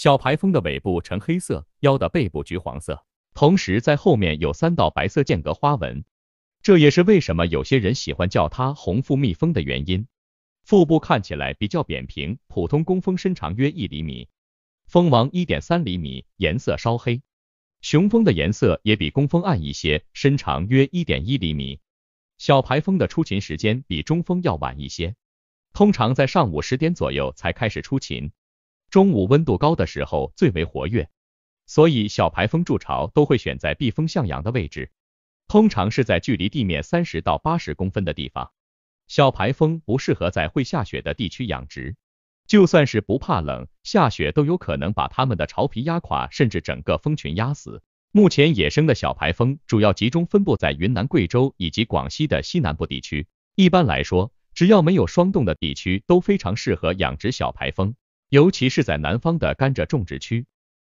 小排蜂的尾部呈黑色，腰的背部橘黄色，同时在后面有三道白色间隔花纹，这也是为什么有些人喜欢叫它红腹蜜蜂的原因。腹部看起来比较扁平，普通工蜂身长约一厘米，蜂王一点三厘米，颜色稍黑，雄蜂的颜色也比工蜂暗一些，身长约一点一厘米。小排蜂的出勤时间比中蜂要晚一些，通常在上午十点左右才开始出勤。中午温度高的时候最为活跃，所以小排蜂筑巢都会选在避风向阳的位置，通常是在距离地面三十到八十公分的地方。小排蜂不适合在会下雪的地区养殖，就算是不怕冷，下雪都有可能把它们的巢皮压垮，甚至整个蜂群压死。目前野生的小排蜂主要集中分布在云南、贵州以及广西的西南部地区，一般来说，只要没有霜冻的地区都非常适合养殖小排蜂。尤其是在南方的甘蔗种植区。